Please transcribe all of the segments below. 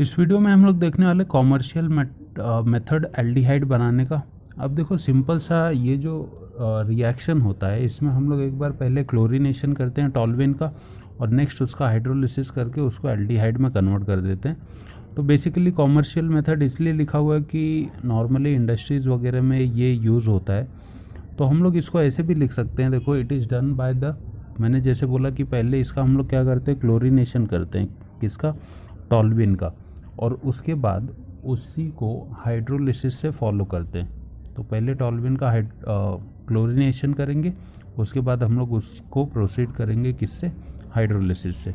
इस वीडियो में हम लोग देखने वाले कॉमर्शियल मेथड एल्डिहाइड बनाने का अब देखो सिंपल सा ये जो रिएक्शन uh, होता है इसमें हम लोग एक बार पहले क्लोरीनेशन करते हैं टॉलविन का और नेक्स्ट उसका हाइड्रोलिसिस करके उसको एल्डिहाइड में कन्वर्ट कर देते हैं तो बेसिकली कॉमर्शियल मेथड इसलिए लिखा हुआ है कि नॉर्मली इंडस्ट्रीज़ वगैरह में ये यूज़ होता है तो हम लोग इसको ऐसे भी लिख सकते हैं देखो it is done by the मैंने जैसे बोला कि पहले इसका हम लोग क्या करते हैं क्लोरीनेशन करते हैं किसका टॉलविन का और उसके बाद उसी को हाइड्रोलिसिस से फॉलो करते हैं तो पहले टॉलविन का हाइड क्लोरिनेशन करेंगे उसके बाद हम लोग उसको प्रोसीड करेंगे किससे हाइड्रोलिसिस से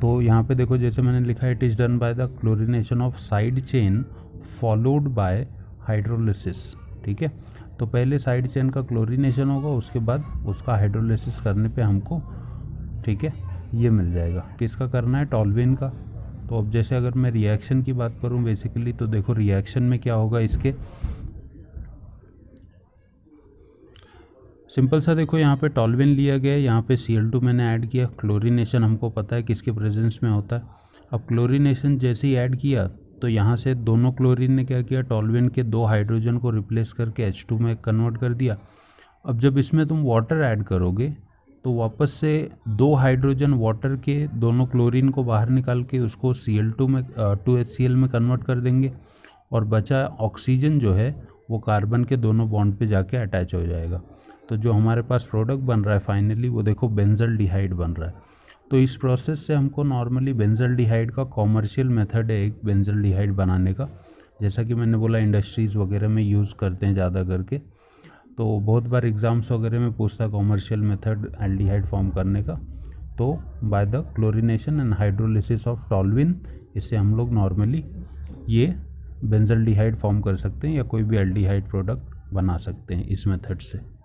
तो यहाँ पे देखो जैसे मैंने लिखा है it is done by the chlorination of side chain followed by hydrolysis ठीक है तो पहले साइड चेन का क्लोरिनेशन होगा उसके बाद उसका हाइड्रोलिसिस करने पे हमको ठीक है ये मिल जाएगा किसका करना है टॉलविन का तो अब जैसे अगर मैं रिएक्शन की बात करूँ बेसिकली तो देखो रिएक्शन में क्या होगा इसके सिंपल सा देखो यहाँ पे टॉलविन लिया गया यहाँ पे सी मैंने ऐड किया क्लोरीनेशन हमको पता है किसके प्रेजेंस में होता है अब क्लोरीनेशन जैसे ही ऐड किया तो यहाँ से दोनों क्लोरीन ने क्या किया टॉलविन के दो हाइड्रोजन को रिप्लेस करके H2 में कन्वर्ट कर दिया अब जब इसमें तुम वाटर ऐड करोगे तो वापस से दो हाइड्रोजन वाटर के दोनों क्लोरीन को बाहर निकाल के उसको सी एल टू में टू एच सी एल में कन्वर्ट कर देंगे और बचा ऑक्सीजन जो है वो कार्बन के दोनों बॉन्ड पे जाके अटैच हो जाएगा तो जो हमारे पास प्रोडक्ट बन रहा है फाइनली वो देखो बेंजल डिहाइड बन रहा है तो इस प्रोसेस से हमको नॉर्मली बेंजल डिहाइड का कॉमर्शियल मेथड है एक बेंजल डिहाइड बनाने का जैसा कि मैंने बोला इंडस्ट्रीज़ वगैरह में यूज़ करते हैं ज़्यादा करके तो बहुत बार एग्ज़ाम्स वगैरह में पूछता है कॉमर्शियल मेथड एल्डिहाइड फॉर्म करने का तो by the chlorination and hydrolysis of toluene इससे हम लोग नॉर्मली ये बेंजल फॉर्म कर सकते हैं या कोई भी एल्डिहाइड प्रोडक्ट बना सकते हैं इस मेथड से